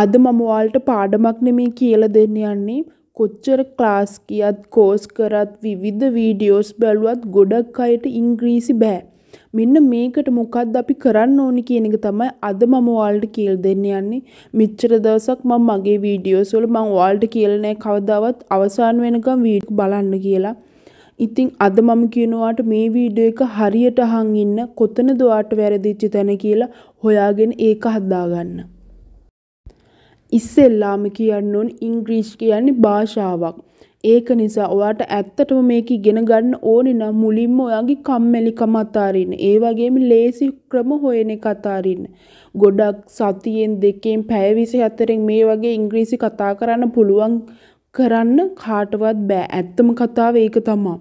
අද මම ඔයාලට පාඩමක් නෙමේ කියලා දෙන්න යන්නේ කොච්චර ක්ලාස් කියත් කෝස් කරත් විවිධ වීඩියෝස් බැලුවත් ගොඩක් අයට ඉංග්‍රීසි බෑ. මෙන්න මේකට මොකක්ද අපි කරන්න ඕනි කියන එක තමයි අද මම ඔයාලට කියලා දෙන්න යන්නේ. මෙච්චර දවසක් මම මගේ වීඩියෝස් වල මම ඔයාලට කියලා නෑ කවදාවත් අවසාන වෙනකම් වීඩියෝ බලන්න කියලා. ඉතින් අද මම කියනවාට මේ වීඩියෝ එක හරියට අහන් ඉන්න කොතනද ඔයාට වැරදිච්ච තැන කියලා හොයාගෙන ඒක හදාගන්න. ඉස්සෙල්ලාම කියන්න ඕන ඉංග්‍රීසි කියන්නේ භාෂාවක්. ඒක නිසා ඔයාට ඇත්තටම මේක ඉගෙන ගන්න ඕනේ නම් මුලින්ම ඔයාගේ කම්මැලිකම අතාරින්න. ඒ වගේම ලේසි ක්‍රම හොයන එක අතාරින්න. ගොඩක් සතියෙන් දෙකෙන් පැය 24න් මේ වගේ ඉංග්‍රීසි කතා කරන්න පුළුවන් කරන්න කාටවත් බෑ. ඇත්තම කතාව ඒක තමයි.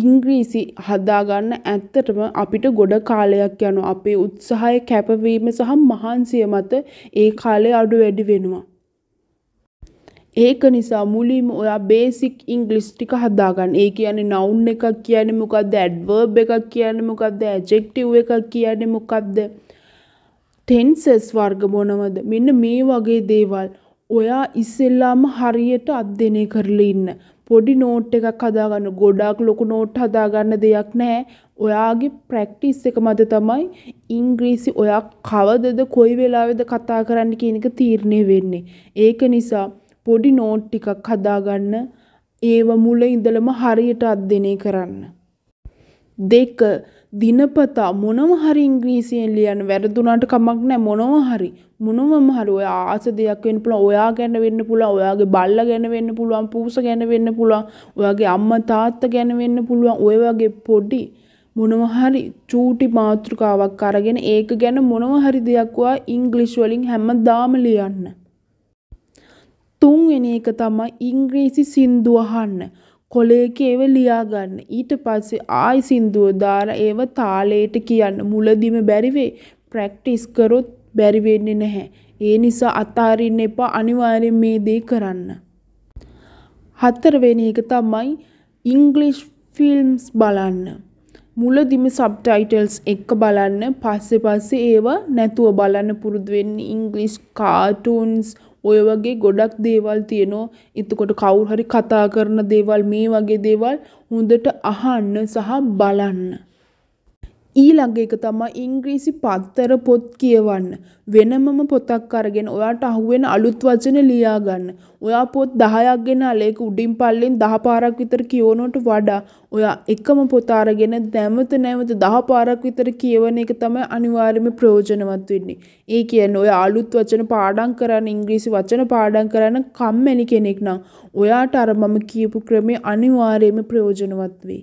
ඉංග්‍රීසි හදාගන්න ඇත්තටම අපිට ගොඩ කාලයක් යනවා. අපේ උත්සාහය කැපවීම සහ මහන්සිය මත ඒ කාලේ අඩු වැඩි වෙනවා. ඒක නිසා මුලින්ම ඔයා බේසික් ඉංග්ලිස් ටික හදාගන්න. ඒ කියන්නේ නවුන් එකක් කියන්නේ මොකද්ද? ඇඩ්වර්බ් එකක් කියන්නේ මොකද්ද? ඇඩ්ජෙක්ටිව් එකක් කියන්නේ මොකද්ද? ටෙන්සස් වර්ග මොනවද? මෙන්න මේ වගේ දේවල් ඔයා ඉස්සෙල්ලාම හරියට අධ්‍යයනය කරලා ඉන්න. පොඩි නෝට් එකක් හදාගන්න ගොඩාක් ලොකු නෝට් හදාගන්න දෙයක් නැහැ. ඔයාගේ ප්‍රැක්ටිස් එක මත තමයි ඉංග්‍රීසි ඔයා කවදද කොයි වෙලාවෙද කතා කරන්න කියන එක තීරණය වෙන්නේ. ඒක නිසා පොඩි නෝට් ටිකක් හදාගන්න ඒව මුල ඉඳලම හරියට අධ්‍යයනය කරන්න. දෙක දිනපතා මොනව හරි ඉංග්‍රීසියෙන් ලියන්න වැරදුනාට කමක් නැහැ මොනව හරි මොනවම හරි ඔය ආස දෙයක් වෙන්න පුළුවන් ඔයා ගැන වෙන්න පුළුවන් ඔයාගේ බල්ලා ගැන වෙන්න පුළුවන් පූස ගැන වෙන්න පුළුවන් ඔයාගේ අම්මා තාත්තා ගැන වෙන්න පුළුවන් ඔය වගේ පොඩි මොනව හරි චූටි මාතෘකාවක් අරගෙන ඒක ගැන මොනව හරි දෙයක් ඔයා ඉංග්‍රීසි වලින් හැමදාම ලියන්න තුන්වෙනි එක තමයි ඉංග්‍රීසි සින්දු අහන්න. කොලේක ඒව ලියා ගන්න. ඊට පස්සේ ආයි සින්දුව දාලා ඒව තාලයට කියන්න. මුලදිම බැරි වෙයි. ප්‍රැක්ටිස් කරොත් බැරි වෙන්නේ නැහැ. ඒ නිසා අතාරින්න එපා අනිවාර්යෙන් මේ දේ කරන්න. හතරවෙනි එක තමයි ඉංග්‍රීසි ෆිල්ම්ස් බලන්න. මුලදිම සබ්ටයිටල්ස් එක්ක බලන්න පස්සේ පස්සේ ඒව නැතුව බලන්න පුරුදු වෙන්න ඉංග්‍රීසි කාටුන්ස් ඔය වගේ ගොඩක් දේවල් තියෙනවා. එතකොට කවුරු හරි කතා කරන දේවල් මේ වගේ දේවල් හොඳට අහන්න සහ බලන්න. ඊළඟ එක තමයි ඉංග්‍රීසි පත්තර පොත් කියවන්න. වෙනමම පොතක් අරගෙන ඔයාට අහුවෙන අලුත් වචන ලියා ගන්න. ඔයා පොත් 10ක් ගෙනාලා ඒක උඩින් පල්ලෙන් 10 පාරක් විතර කියවනට වඩා ඔයා එකම පොත අරගෙන නැවත නැවත 10 පාරක් විතර කියවන එක තමයි අනිවාර්යයෙන්ම ප්‍රයෝජනවත් වෙන්නේ. ඒ කියන්නේ ඔයා අලුත් වචන පාඩම් කරන ඉංග්‍රීසි වචන පාඩම් කරන කම්මැලි කෙනෙක් නම් ඔයාට අර මම කියපු ක්‍රමය අනිවාර්යයෙන්ම ප්‍රයෝජනවත් වෙයි.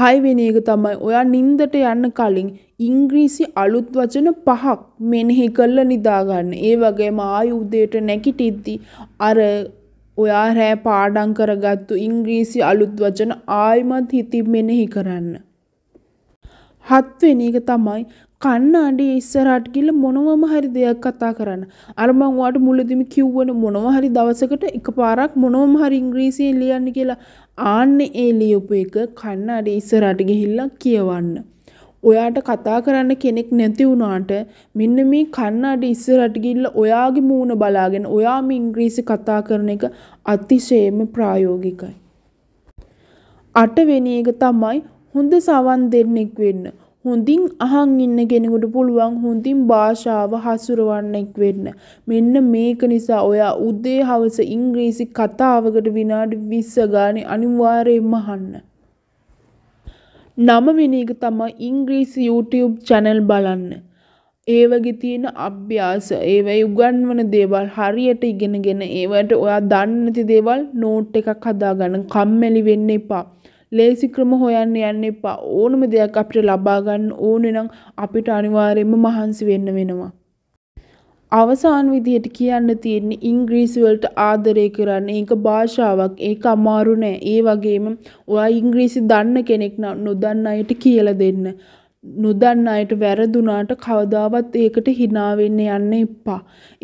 හයවෙන එක තමයි ඔයා නින්දට යන්න කලින් ඉංග්‍රීසි අලුත් වචන පහක් මෙනෙහි කරලා නිදාගන්න. ඒ වගේම ආයි උදේට නැගිටිද්දි අර ඔයා රෑ පාඩම් කරගත්තු ඉංග්‍රීසි අලුත් වචන ආයිමත් හිතින් මෙනෙහි කරන්න. හත්වෙනි එක තමයි කන්නාඩේ ඉස්සරහට ගිහලා මොනවම හරි දෙයක් කතා කරන්න. අර මං ඔයාට මුලදිම කිව්වනේ මොනව හරි දවසකට එකපාරක් මොනවම හරි ඉංග්‍රීසියෙන් ලියන්න කියලා. ආන්නේ ඒ ලියපු එක කන්නාඩේ ඉස්සරහට ගිහිල්ලා කියවන්න. ඔයාට කතා කරන්න කෙනෙක් නැති වුණාට මෙන්න මේ කන්නාඩේ ඉස්සරහට ගිහිල්ලා ඔයාගේ මූණ බලාගෙන ඔයා මේ ඉංග්‍රීසි කතා කරන එක අතිශයම ප්‍රායෝගිකයි. අටවෙනි එක තමයි හොඳ සවන් දෙන්නෙක් වෙන්න. හොඳින් අහන් ඉන්න කෙනෙකුට පුළුවන් හොඳින් භාෂාව හසුරවන්නෙක් වෙන්න. මෙන්න මේක නිසා ඔයා උදේ හවස ඉංග්‍රීසි කතාවකට විනාඩි 20 ගානේ අනිවාර්යයෙන්ම අහන්න. නවවෙනි එක තමයි ඉංග්‍රීසි YouTube channel බලන්න. ඒ වගේ තියෙන අභ්‍යාස ඒවයි උගන්වන දේවල් හරියට ඉගෙනගෙන ඒවට ඔයා දන්නේ නැති දේවල් නෝට් එකක් හදාගන්න කම්මැලි වෙන්න එපා. ලේසි ක්‍රම හොයන්න යන්න එපා. ඕනම දෙයක් අපිට ලබා ගන්න ඕනේ නම් අපිට අනිවාර්යයෙන්ම මහන්සි වෙන්න වෙනවා. අවසාන විදියට කියන්න තියෙන්නේ ඉංග්‍රීසි වලට ආදරය කරන්න. ඒක භාෂාවක්. ඒක අමාරු නෑ. ඒ වගේම ඔයා ඉංග්‍රීසි දන්න කෙනෙක් නම් නොදන්න අයට කියලා දෙන්න. නොදන්න අයට වැරදුනාට කවදාවත් ඒකට hina වෙන්න යන්න එපා.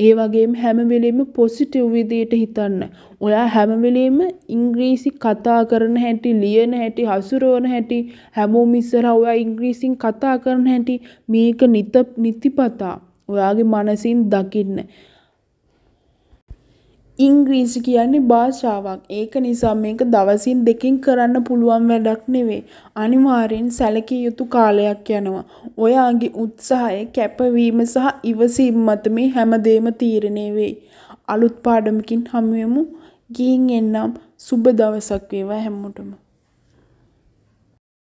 ඒ වගේම හැම වෙලෙම පොසිටිව් විදියට හිතන්න. ඔයා හැම වෙලෙම ඉංග්‍රීසි කතා කරන හැටි, ලියන හැටි, හසුරවන හැටි, හැමෝම ඉස්සරහා ඔයා ඉංග්‍රීසියෙන් කතා කරන හැටි මේක නිත නිතිපතා ඔයාගේ මනසින් දකින්න. ඉංග්‍රීසි කියන්නේ භාෂාවක්. ඒක නිසා මේක දවසින් දෙකකින් කරන්න පුළුවන් වැඩක් නෙවෙයි. අනිවාර්යෙන් සැලකිය යුතු කාලයක් යනවා. ඔයාගේ උත්සාහය, කැපවීම සහ ඉවසීම මත මේ හැමදේම තීරණය වෙයි. අලුත් පාඩමකින් හමුවෙමු. ගිහින් එන්නම්. සුබ දවසක් වේවා හැමෝටම.